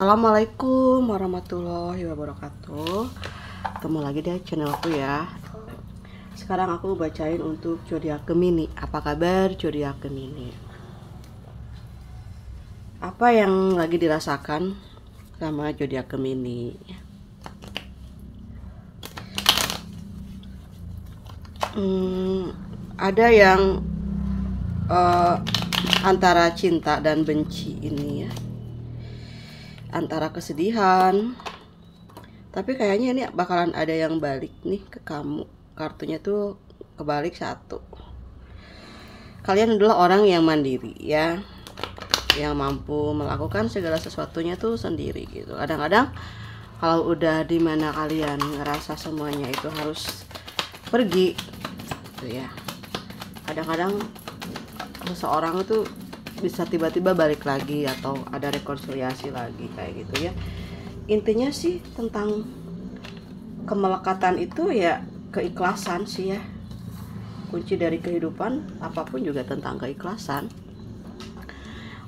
Assalamualaikum warahmatullahi wabarakatuh Ketemu lagi deh channel aku ya Sekarang aku bacain untuk zodiak Gemini Apa kabar zodiak Gemini Apa yang lagi dirasakan sama zodiak Gemini hmm, Ada yang uh, antara cinta dan benci ini ya antara kesedihan tapi kayaknya ini bakalan ada yang balik nih ke kamu kartunya tuh kebalik satu kalian adalah orang yang mandiri ya yang mampu melakukan segala sesuatunya tuh sendiri gitu kadang-kadang kalau udah dimana kalian ngerasa semuanya itu harus pergi gitu ya kadang-kadang seseorang itu bisa tiba-tiba balik lagi atau ada rekonsiliasi lagi kayak gitu ya intinya sih tentang kemelekatan itu ya keikhlasan sih ya kunci dari kehidupan apapun juga tentang keikhlasan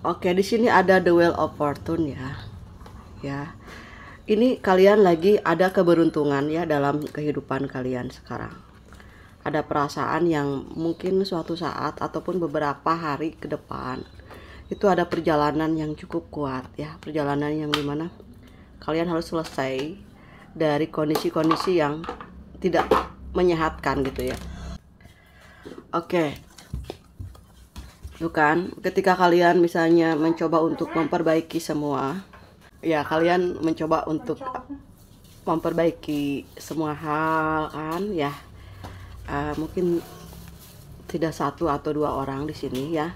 oke di sini ada the well of fortune ya ya ini kalian lagi ada keberuntungan ya dalam kehidupan kalian sekarang ada perasaan yang mungkin suatu saat ataupun beberapa hari ke depan itu ada perjalanan yang cukup kuat ya perjalanan yang dimana kalian harus selesai dari kondisi-kondisi yang tidak menyehatkan gitu ya oke okay. bukan ketika kalian misalnya mencoba untuk memperbaiki semua ya kalian mencoba untuk memperbaiki semua hal kan ya uh, mungkin tidak satu atau dua orang di sini ya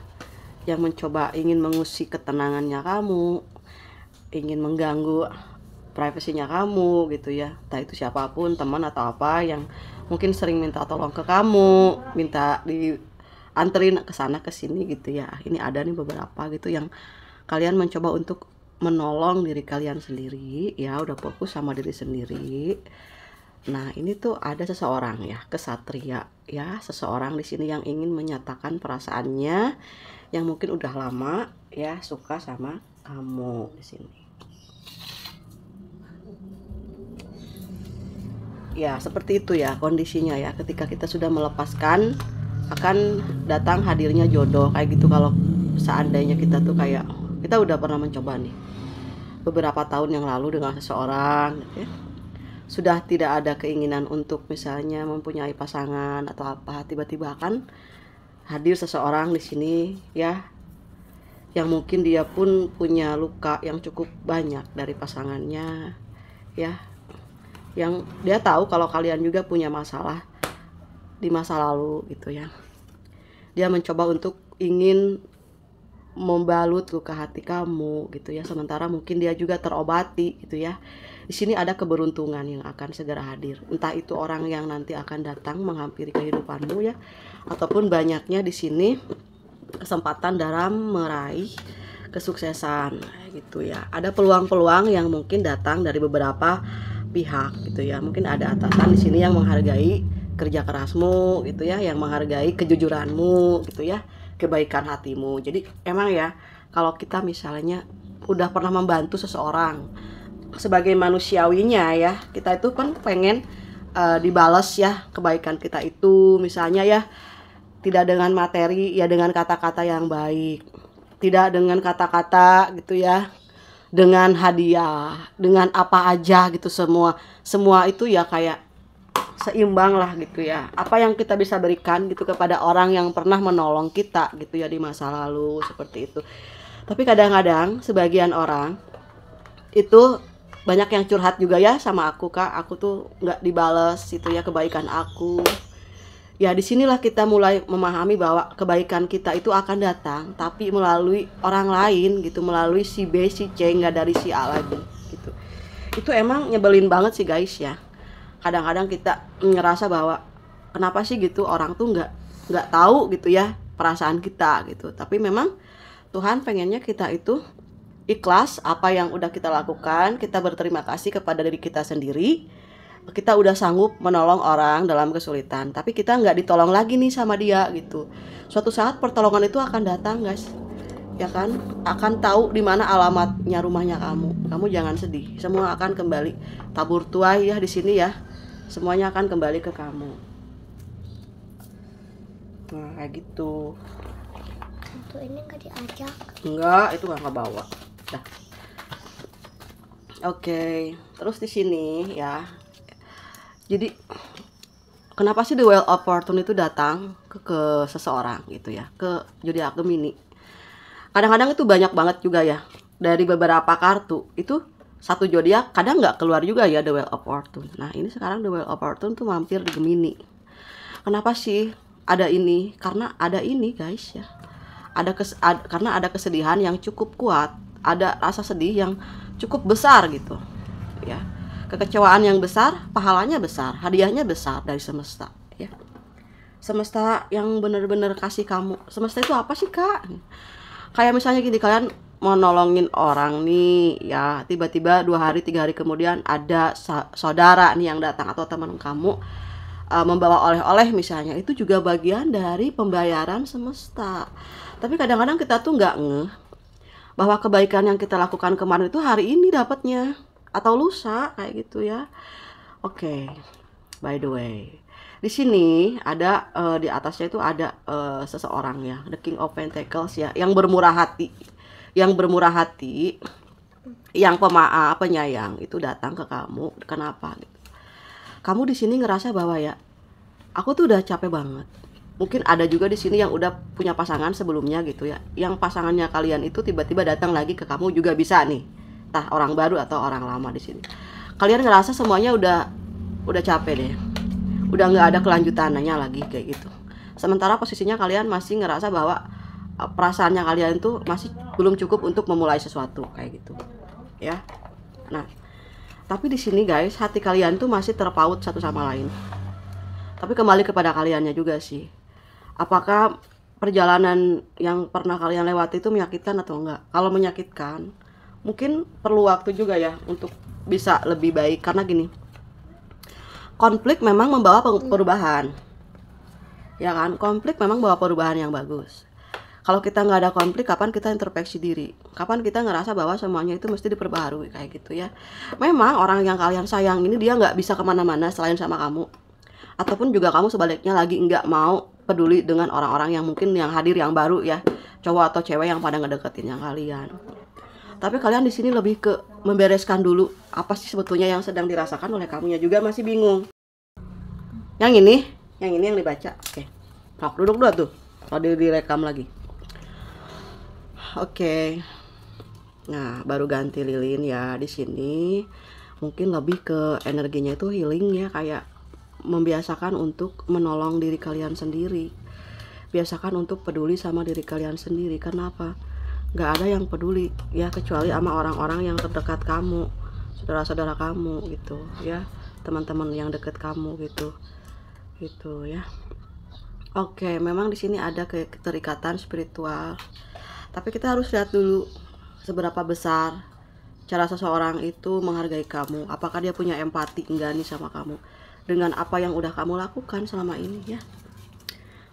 yang mencoba ingin mengusik ketenangannya kamu ingin mengganggu privasinya kamu gitu ya entah itu siapapun teman atau apa yang mungkin sering minta tolong ke kamu minta anterin ke sana ke sini gitu ya ini ada nih beberapa gitu yang kalian mencoba untuk menolong diri kalian sendiri ya udah fokus sama diri sendiri nah ini tuh ada seseorang ya kesatria ya seseorang di sini yang ingin menyatakan perasaannya yang mungkin udah lama ya suka sama kamu di sini. Ya, seperti itu ya kondisinya ya. Ketika kita sudah melepaskan akan datang hadirnya jodoh kayak gitu kalau seandainya kita tuh kayak kita udah pernah mencoba nih beberapa tahun yang lalu dengan seseorang ya. sudah tidak ada keinginan untuk misalnya mempunyai pasangan atau apa tiba-tiba akan hadir seseorang di sini ya yang mungkin dia pun punya luka yang cukup banyak dari pasangannya ya yang dia tahu kalau kalian juga punya masalah di masa lalu gitu ya dia mencoba untuk ingin membalut luka hati kamu gitu ya sementara mungkin dia juga terobati gitu ya di sini ada keberuntungan yang akan segera hadir. Entah itu orang yang nanti akan datang menghampiri kehidupanmu ya, ataupun banyaknya di sini kesempatan dalam meraih kesuksesan gitu ya. Ada peluang-peluang yang mungkin datang dari beberapa pihak gitu ya. Mungkin ada atasan di sini yang menghargai kerja kerasmu gitu ya, yang menghargai kejujuranmu gitu ya, kebaikan hatimu. Jadi emang ya kalau kita misalnya udah pernah membantu seseorang sebagai manusiawinya ya kita itu kan pengen uh, eh, dibalas ya kebaikan kita itu misalnya ya tidak dengan materi ya dengan kata-kata yang baik tidak dengan kata-kata gitu ya dengan hadiah dengan apa aja gitu semua semua itu ya kayak seimbang lah gitu ya apa yang kita bisa berikan gitu kepada orang yang pernah menolong kita gitu ya di masa lalu seperti itu tapi kadang-kadang sebagian orang itu banyak yang curhat juga ya sama aku kak aku tuh nggak dibales itu ya kebaikan aku ya disinilah kita mulai memahami bahwa kebaikan kita itu akan datang tapi melalui orang lain gitu melalui si B si C nggak dari si A lagi gitu itu emang nyebelin banget sih guys ya kadang-kadang kita ngerasa bahwa kenapa sih gitu orang tuh nggak nggak tahu gitu ya perasaan kita gitu tapi memang Tuhan pengennya kita itu ikhlas apa yang udah kita lakukan, kita berterima kasih kepada diri kita sendiri. Kita udah sanggup menolong orang dalam kesulitan, tapi kita nggak ditolong lagi nih sama dia gitu. Suatu saat pertolongan itu akan datang, guys. Ya kan? Akan tahu di mana alamatnya rumahnya kamu. Kamu jangan sedih. Semua akan kembali. Tabur tuai ya di sini ya. Semuanya akan kembali ke kamu. Nah, kayak gitu. Untuk ini nggak diajak? Enggak, itu nggak bawa. Nah. oke okay. terus di sini ya jadi kenapa sih the well of fortune itu datang ke, ke seseorang gitu ya ke aku gemini kadang-kadang itu banyak banget juga ya dari beberapa kartu itu satu zodiak kadang nggak keluar juga ya the well of fortune. nah ini sekarang the well of fortune tuh mampir di gemini kenapa sih ada ini karena ada ini guys ya ada kes ad, karena ada kesedihan yang cukup kuat ada rasa sedih yang cukup besar gitu ya kekecewaan yang besar pahalanya besar hadiahnya besar dari semesta ya semesta yang bener-bener kasih kamu semesta itu apa sih kak kayak misalnya gini kalian mau nolongin orang nih ya tiba-tiba dua hari tiga hari kemudian ada saudara nih yang datang atau teman kamu uh, membawa oleh-oleh misalnya itu juga bagian dari pembayaran semesta tapi kadang-kadang kita tuh nggak ngeh bahwa kebaikan yang kita lakukan kemarin itu hari ini dapatnya atau lusa kayak gitu ya. Oke. Okay. By the way, di sini ada uh, di atasnya itu ada uh, seseorang ya, the King of Pentacles ya, yang bermurah hati. Yang bermurah hati, yang pemaaf, ah, penyayang itu datang ke kamu. Kenapa Kamu di sini ngerasa bahwa ya, aku tuh udah capek banget mungkin ada juga di sini yang udah punya pasangan sebelumnya gitu ya yang pasangannya kalian itu tiba-tiba datang lagi ke kamu juga bisa nih tah orang baru atau orang lama di sini kalian ngerasa semuanya udah udah capek deh udah nggak ada kelanjutannya lagi kayak gitu sementara posisinya kalian masih ngerasa bahwa e, perasaannya kalian tuh masih belum cukup untuk memulai sesuatu kayak gitu ya nah tapi di sini guys hati kalian tuh masih terpaut satu sama lain tapi kembali kepada kaliannya juga sih apakah perjalanan yang pernah kalian lewati itu menyakitkan atau enggak kalau menyakitkan mungkin perlu waktu juga ya untuk bisa lebih baik karena gini konflik memang membawa iya. perubahan ya kan konflik memang membawa perubahan yang bagus kalau kita nggak ada konflik kapan kita introspeksi diri kapan kita ngerasa bahwa semuanya itu mesti diperbaharui kayak gitu ya memang orang yang kalian sayang ini dia nggak bisa kemana-mana selain sama kamu ataupun juga kamu sebaliknya lagi nggak mau peduli dengan orang-orang yang mungkin yang hadir yang baru ya cowok atau cewek yang pada ngedeketin yang kalian tapi kalian di sini lebih ke membereskan dulu apa sih sebetulnya yang sedang dirasakan oleh kamunya juga masih bingung yang ini yang ini yang dibaca oke okay. Nah, duduk dulu tuh kalau direkam lagi oke okay. nah baru ganti lilin ya di sini mungkin lebih ke energinya itu healing ya kayak membiasakan untuk menolong diri kalian sendiri biasakan untuk peduli sama diri kalian sendiri kenapa nggak ada yang peduli ya kecuali sama orang-orang yang terdekat kamu saudara-saudara kamu gitu ya teman-teman yang deket kamu gitu gitu ya Oke, memang di sini ada keterikatan spiritual. Tapi kita harus lihat dulu seberapa besar cara seseorang itu menghargai kamu. Apakah dia punya empati enggak nih sama kamu? dengan apa yang udah kamu lakukan selama ini ya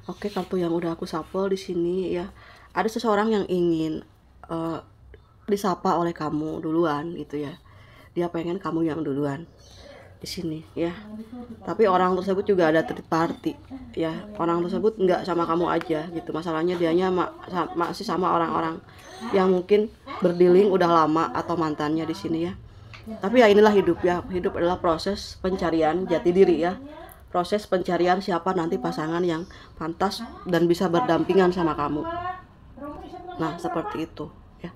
oke kartu yang udah aku shuffle di sini ya ada seseorang yang ingin uh, disapa oleh kamu duluan gitu ya dia pengen kamu yang duluan di sini ya tapi orang tersebut juga ada third party ya orang tersebut nggak sama kamu aja gitu masalahnya dianya ma masih sama orang-orang yang mungkin berdiling udah lama atau mantannya di sini ya tapi ya inilah hidup ya hidup adalah proses pencarian jati diri ya proses pencarian siapa nanti pasangan yang pantas dan bisa berdampingan sama kamu nah seperti itu ya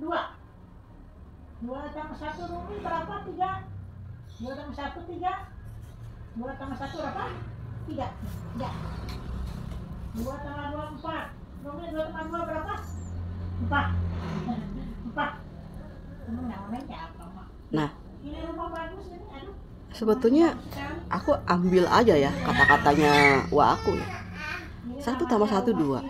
dua dua tambah satu rumi berapa tiga dua tambah satu tiga dua tambah satu berapa tiga tiga dua tambah dua empat rumi dua tambah dua berapa empat empat Nah, sebetulnya aku ambil aja ya kata-katanya wa aku ya. Satu tambah satu dua.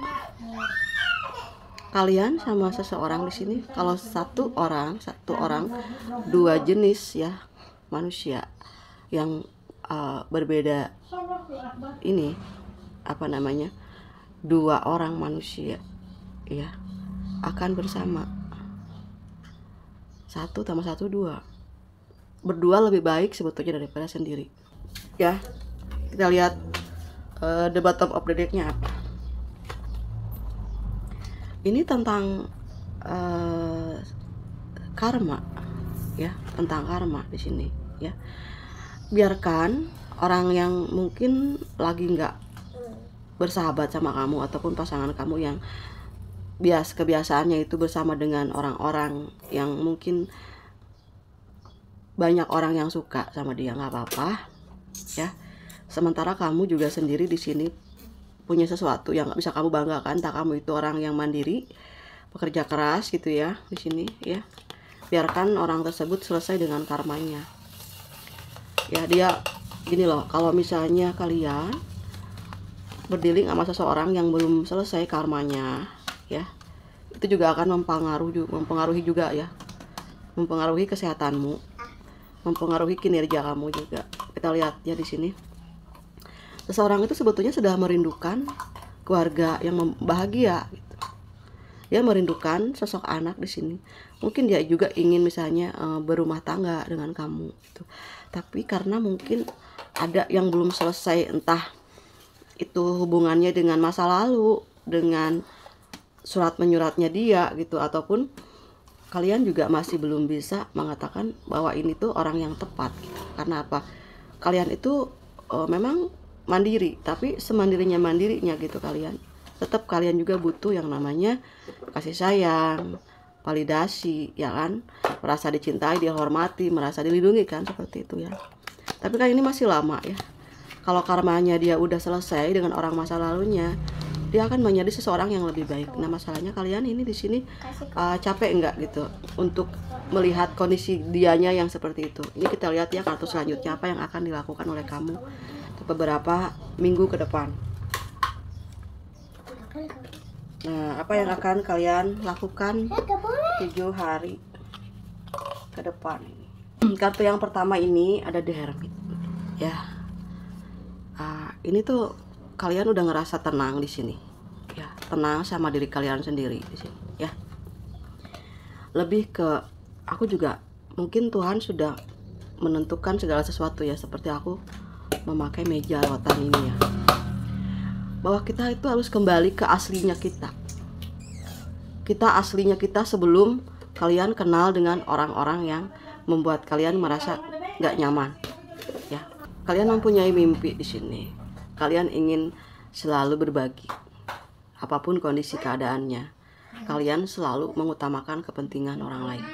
Kalian sama seseorang di sini, kalau satu orang, satu orang, dua jenis ya manusia yang uh, berbeda ini apa namanya dua orang manusia ya akan bersama satu tambah satu dua berdua lebih baik sebetulnya daripada sendiri ya kita lihat uh, top bottom of the decknya apa ini tentang uh, karma ya tentang karma di sini ya biarkan orang yang mungkin lagi nggak bersahabat sama kamu ataupun pasangan kamu yang bias kebiasaannya itu bersama dengan orang-orang yang mungkin banyak orang yang suka sama dia nggak apa-apa ya sementara kamu juga sendiri di sini punya sesuatu yang nggak bisa kamu banggakan tak kamu itu orang yang mandiri pekerja keras gitu ya di sini ya biarkan orang tersebut selesai dengan karmanya ya dia gini loh kalau misalnya kalian berdiling sama seseorang yang belum selesai karmanya ya itu juga akan mempengaruhi mempengaruhi juga ya mempengaruhi kesehatanmu mempengaruhi kinerja kamu juga kita lihat ya di sini seseorang itu sebetulnya sudah merindukan keluarga yang bahagia gitu. ya merindukan sosok anak di sini mungkin dia juga ingin misalnya e, berumah tangga dengan kamu gitu. tapi karena mungkin ada yang belum selesai entah itu hubungannya dengan masa lalu dengan surat menyuratnya dia gitu ataupun kalian juga masih belum bisa mengatakan bahwa ini tuh orang yang tepat gitu. karena apa kalian itu e, memang mandiri tapi semandirinya mandirinya gitu kalian tetap kalian juga butuh yang namanya kasih sayang validasi ya kan merasa dicintai dihormati merasa dilindungi kan seperti itu ya tapi kan ini masih lama ya kalau karmanya dia udah selesai dengan orang masa lalunya dia akan menjadi seseorang yang lebih baik. Nah masalahnya kalian ini di sini uh, capek nggak gitu untuk melihat kondisi dianya yang seperti itu. Ini kita lihat ya kartu selanjutnya apa yang akan dilakukan oleh kamu beberapa minggu ke depan. Nah apa yang akan kalian lakukan tujuh hari ke depan hmm, Kartu yang pertama ini ada di hermit, ya. Uh, ini tuh kalian udah ngerasa tenang di sini ya tenang sama diri kalian sendiri di sini ya lebih ke aku juga mungkin Tuhan sudah menentukan segala sesuatu ya seperti aku memakai meja rotan ini ya bahwa kita itu harus kembali ke aslinya kita kita aslinya kita sebelum kalian kenal dengan orang-orang yang membuat kalian merasa nggak nyaman ya kalian mempunyai mimpi di sini Kalian ingin selalu berbagi, apapun kondisi keadaannya. Kalian selalu mengutamakan kepentingan orang lain.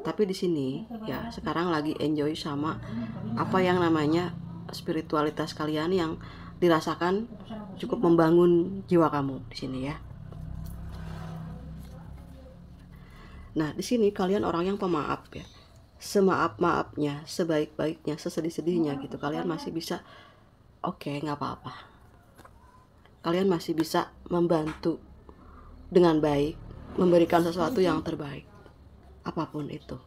Tapi di sini, ya, sekarang lagi enjoy sama apa yang namanya spiritualitas kalian yang dirasakan cukup membangun jiwa kamu di sini ya. Nah, di sini kalian orang yang pemaaf ya. Semaaf-maafnya, sebaik-baiknya, sesedih-sedihnya gitu. Kalian masih bisa Oke, nggak apa-apa. Kalian masih bisa membantu dengan baik, memberikan sesuatu yang terbaik, apapun itu.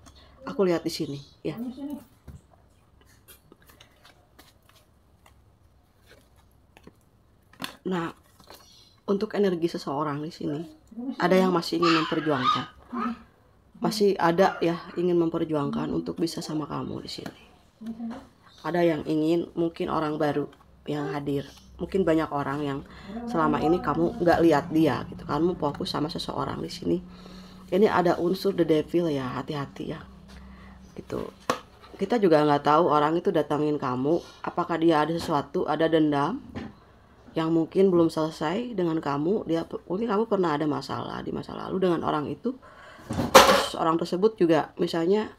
Aku lihat di sini, ya. Nah, untuk energi seseorang di sini, ada yang masih ingin memperjuangkan, masih ada ya ingin memperjuangkan untuk bisa sama kamu di sini. Ada yang ingin mungkin orang baru yang hadir mungkin banyak orang yang selama ini kamu nggak lihat dia gitu kan. kamu fokus sama seseorang di sini ini ada unsur the devil ya hati-hati ya gitu kita juga nggak tahu orang itu datangin kamu apakah dia ada sesuatu ada dendam yang mungkin belum selesai dengan kamu dia mungkin kamu pernah ada masalah di masa lalu dengan orang itu terus orang tersebut juga misalnya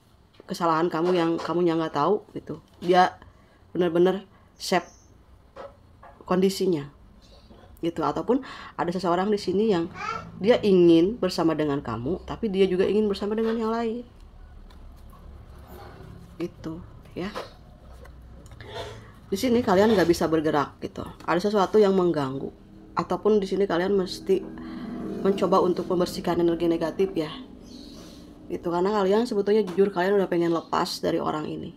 kesalahan kamu yang kamu yang nggak tahu gitu dia benar-benar shape kondisinya gitu ataupun ada seseorang di sini yang dia ingin bersama dengan kamu tapi dia juga ingin bersama dengan yang lain gitu ya di sini kalian nggak bisa bergerak gitu ada sesuatu yang mengganggu ataupun di sini kalian mesti mencoba untuk membersihkan energi negatif ya itu karena kalian sebetulnya jujur kalian udah pengen lepas dari orang ini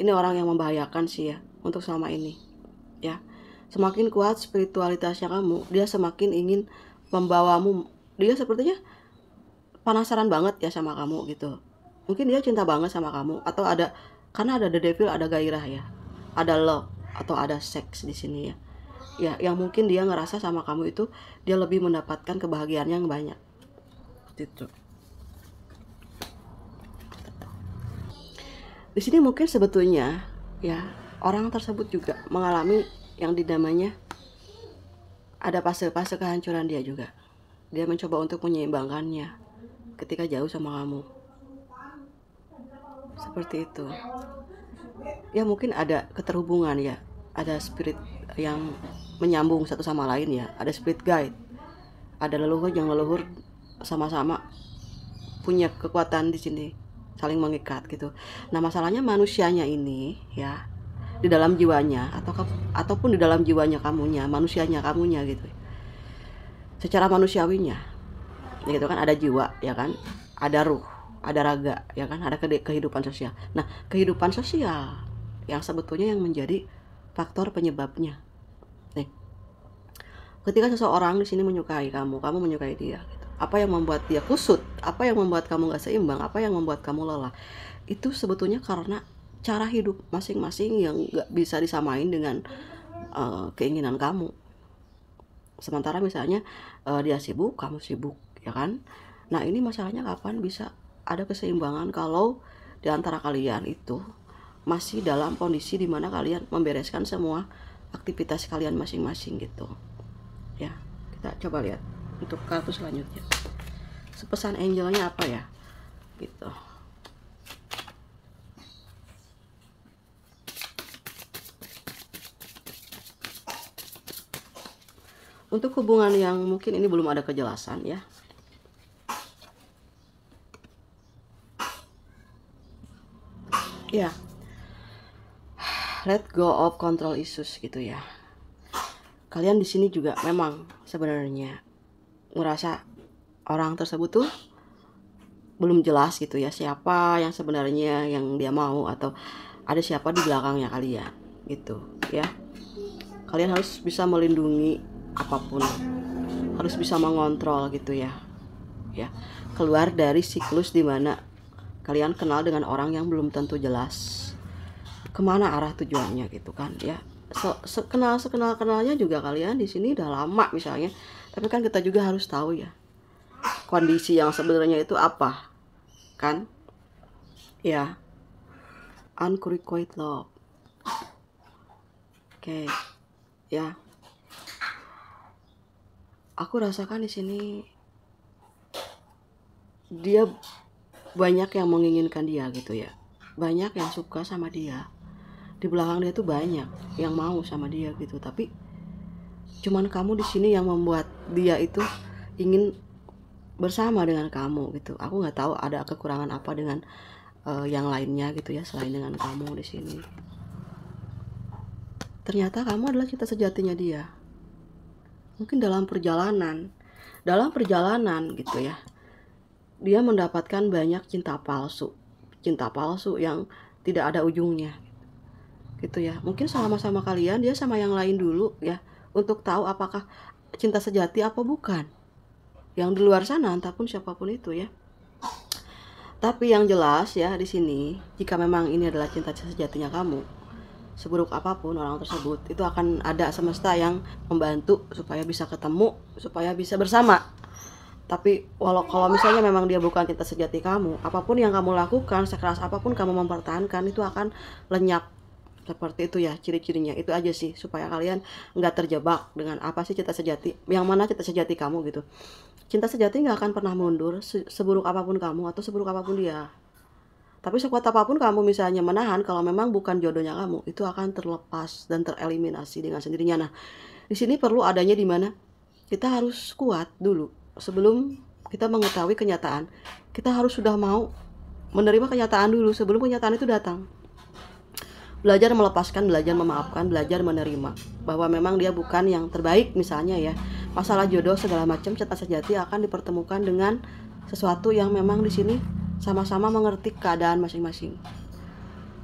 ini orang yang membahayakan sih ya untuk selama ini ya semakin kuat spiritualitasnya kamu dia semakin ingin membawamu dia sepertinya penasaran banget ya sama kamu gitu mungkin dia cinta banget sama kamu atau ada karena ada the devil ada gairah ya ada love atau ada seks di sini ya ya yang mungkin dia ngerasa sama kamu itu dia lebih mendapatkan kebahagiaan yang banyak itu di sini mungkin sebetulnya ya orang tersebut juga mengalami yang didamanya ada fase-fase kehancuran dia juga. Dia mencoba untuk menyeimbangkannya ketika jauh sama kamu. Seperti itu. Ya mungkin ada keterhubungan ya, ada spirit yang menyambung satu sama lain ya, ada spirit guide. Ada leluhur yang leluhur sama-sama punya kekuatan di sini saling mengikat gitu. Nah masalahnya manusianya ini ya di dalam jiwanya atau ataupun di dalam jiwanya kamunya manusianya kamunya gitu secara manusiawinya gitu kan ada jiwa ya kan ada ruh ada raga ya kan ada kehidupan sosial nah kehidupan sosial yang sebetulnya yang menjadi faktor penyebabnya nih ketika seseorang di sini menyukai kamu kamu menyukai dia gitu, apa yang membuat dia kusut, apa yang membuat kamu nggak seimbang, apa yang membuat kamu lelah. Itu sebetulnya karena cara hidup masing-masing yang nggak bisa disamain dengan uh, keinginan kamu sementara misalnya uh, dia sibuk kamu sibuk ya kan nah ini masalahnya kapan bisa ada keseimbangan kalau di antara kalian itu masih dalam kondisi dimana kalian membereskan semua aktivitas kalian masing-masing gitu ya kita coba lihat untuk kartu selanjutnya sepesan angelnya apa ya gitu untuk hubungan yang mungkin ini belum ada kejelasan ya ya let go of control issues gitu ya kalian di sini juga memang sebenarnya ngerasa orang tersebut tuh belum jelas gitu ya siapa yang sebenarnya yang dia mau atau ada siapa di belakangnya kalian ya, gitu ya kalian harus bisa melindungi apapun harus bisa mengontrol gitu ya ya keluar dari siklus dimana kalian kenal dengan orang yang belum tentu jelas kemana arah tujuannya gitu kan ya so, sekenal sekenal kenalnya juga kalian di sini udah lama misalnya tapi kan kita juga harus tahu ya kondisi yang sebenarnya itu apa kan ya unrequited love oke okay. ya aku rasakan di sini dia banyak yang menginginkan dia gitu ya banyak yang suka sama dia di belakang dia tuh banyak yang mau sama dia gitu tapi cuman kamu di sini yang membuat dia itu ingin bersama dengan kamu gitu aku nggak tahu ada kekurangan apa dengan uh, yang lainnya gitu ya selain dengan kamu di sini ternyata kamu adalah cinta sejatinya dia mungkin dalam perjalanan dalam perjalanan gitu ya dia mendapatkan banyak cinta palsu cinta palsu yang tidak ada ujungnya gitu ya mungkin sama-sama kalian dia sama yang lain dulu ya untuk tahu apakah cinta sejati apa bukan yang di luar sana ataupun siapapun itu ya tapi yang jelas ya di sini jika memang ini adalah cinta sejatinya kamu seburuk apapun orang tersebut itu akan ada semesta yang membantu supaya bisa ketemu supaya bisa bersama tapi walau kalau misalnya memang dia bukan cinta sejati kamu apapun yang kamu lakukan sekeras apapun kamu mempertahankan itu akan lenyap seperti itu ya ciri-cirinya itu aja sih supaya kalian nggak terjebak dengan apa sih cinta sejati yang mana cinta sejati kamu gitu cinta sejati nggak akan pernah mundur seburuk apapun kamu atau seburuk apapun dia tapi sekuat apapun kamu misalnya menahan, kalau memang bukan jodohnya kamu, itu akan terlepas dan tereliminasi dengan sendirinya. Nah, di sini perlu adanya di mana kita harus kuat dulu sebelum kita mengetahui kenyataan. Kita harus sudah mau menerima kenyataan dulu sebelum kenyataan itu datang. Belajar melepaskan, belajar memaafkan, belajar menerima bahwa memang dia bukan yang terbaik misalnya ya. Masalah jodoh segala macam cetak sejati akan dipertemukan dengan sesuatu yang memang di sini sama-sama mengerti keadaan masing-masing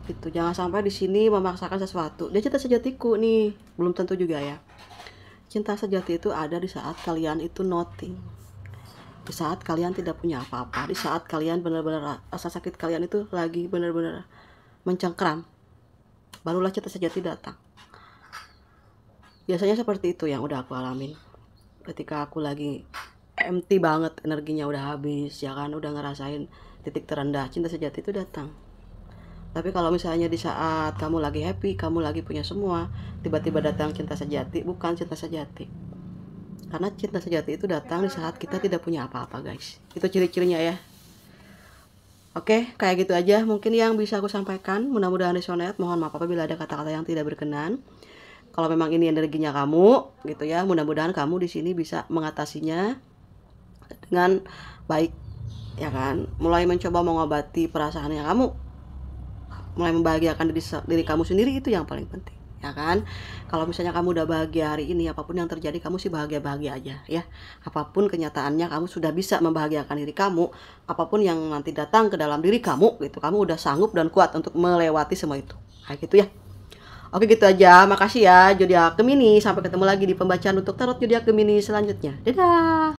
gitu jangan sampai di sini memaksakan sesuatu dia cinta sejatiku nih belum tentu juga ya cinta sejati itu ada di saat kalian itu nothing di saat kalian tidak punya apa-apa di saat kalian benar-benar rasa sakit kalian itu lagi benar-benar mencengkram barulah cinta sejati datang biasanya seperti itu yang udah aku alamin ketika aku lagi empty banget energinya udah habis ya kan udah ngerasain titik terendah cinta sejati itu datang tapi kalau misalnya di saat kamu lagi happy kamu lagi punya semua tiba-tiba datang cinta sejati bukan cinta sejati karena cinta sejati itu datang di saat kita tidak punya apa-apa guys itu ciri-cirinya ya Oke, kayak gitu aja mungkin yang bisa aku sampaikan. Mudah-mudahan resonate. Mohon maaf apabila ada kata-kata yang tidak berkenan. Kalau memang ini energinya kamu, gitu ya. Mudah-mudahan kamu di sini bisa mengatasinya dengan baik ya kan mulai mencoba mengobati perasaannya kamu mulai membahagiakan diri, diri kamu sendiri itu yang paling penting ya kan kalau misalnya kamu udah bahagia hari ini apapun yang terjadi kamu sih bahagia bahagia aja ya apapun kenyataannya kamu sudah bisa membahagiakan diri kamu apapun yang nanti datang ke dalam diri kamu gitu kamu udah sanggup dan kuat untuk melewati semua itu kayak gitu ya Oke gitu aja, makasih ya Jodiak Gemini. Sampai ketemu lagi di pembacaan untuk tarot Jodiak Gemini selanjutnya. Dadah.